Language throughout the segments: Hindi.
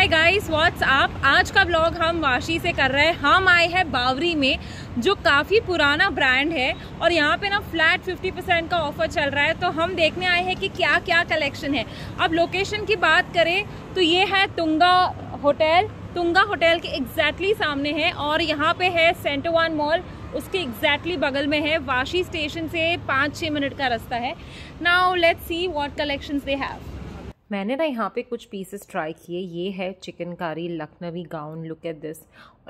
हाय गाइस व्हाट्स आप आज का ब्लॉग हम वाशी से कर रहे हैं हम आए हैं बावरी में जो काफ़ी पुराना ब्रांड है और यहाँ पे ना फ्लैट 50 परसेंट का ऑफर चल रहा है तो हम देखने आए हैं कि क्या क्या कलेक्शन है अब लोकेशन की बात करें तो ये है तुंगा होटल तुंगा होटल के एग्जैक्टली सामने है और यहाँ पे है सेंटोवान मॉल उसके एग्जैक्टली बगल में है वाशी स्टेशन से पाँच छः मिनट का रास्ता है now let see what collection they have मैंने ना यहाँ पे कुछ पीसेस ट्राई किए ये है chikankari Lucknowi gown look at this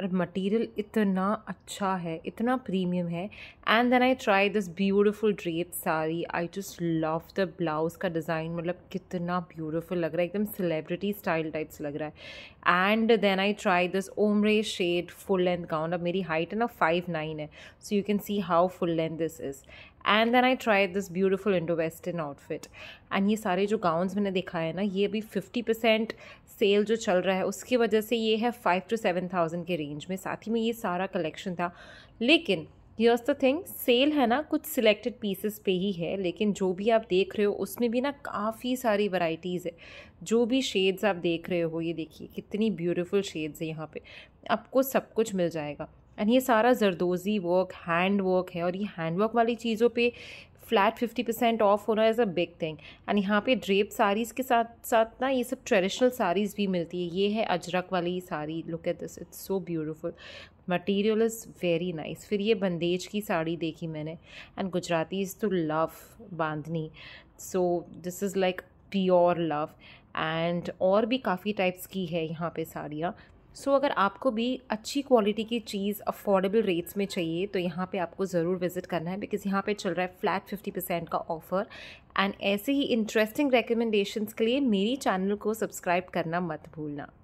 और मटेरियल इतना अच्छा है इतना प्रीमियम है and then I try this beautiful drape sari I just love the blouse का डिज़ाइन मतलब कितना ब्यूटीफुल लग रहा है एकदम सेलिब्रिटी स्टाइल टाइप्स लग रहा है and then I try this ombre shade full length gown अब मेरी हाइट है ना फाइव नाइन है so you can see how full length this is and then I try this beautiful Indo western outfit and ये सारे जो गाउन्स मैंने देखा है ना ये अभी फिफ्टी परसेंट सेल जो चल रहा है उसकी वजह से ये है फाइव टू सेवन थाउजेंड के रेंज रेंज में साथ ही में ये सारा कलेक्शन था लेकिन हियर्स द थिंग सेल है ना कुछ सिलेक्टेड पीसेस पे ही है लेकिन जो भी आप देख रहे हो उसमें भी ना काफ़ी सारी वराइटीज़ है जो भी शेड्स आप देख रहे हो ये देखिए कितनी ब्यूटीफुल शेड्स है यहाँ पे आपको सब कुछ मिल जाएगा एंड ये सारा जरदोज़ी वर्क हैंड वर्क है और ये हैंड वर्क वाली चीज़ों पे फ्लैट फिफ्टी परसेंट ऑफ होना is a big thing and यहाँ पे ड्रेप साड़ीज़ के साथ साथ ना ये सब ट्रेडिशनल साड़ीज़ भी मिलती है ये है अजरक वाली sari look at this it's so beautiful material is very nice फिर ये बंदेज की साड़ी देखी मैंने एंड गुजराती इज़ टू तो love bandhani so this is like pure love and और भी काफ़ी टाइप्स की है यहाँ पे साड़ियाँ सो so, अगर आपको भी अच्छी क्वालिटी की चीज़ अफोर्डेबल रेट्स में चाहिए तो यहाँ पे आपको ज़रूर विज़िट करना है बिकॉज़ यहाँ पे चल रहा है फ्लैट फिफ्टी परसेंट का ऑफ़र एंड ऐसे ही इंटरेस्टिंग रिकमेंडेशंस के लिए मेरी चैनल को सब्सक्राइब करना मत भूलना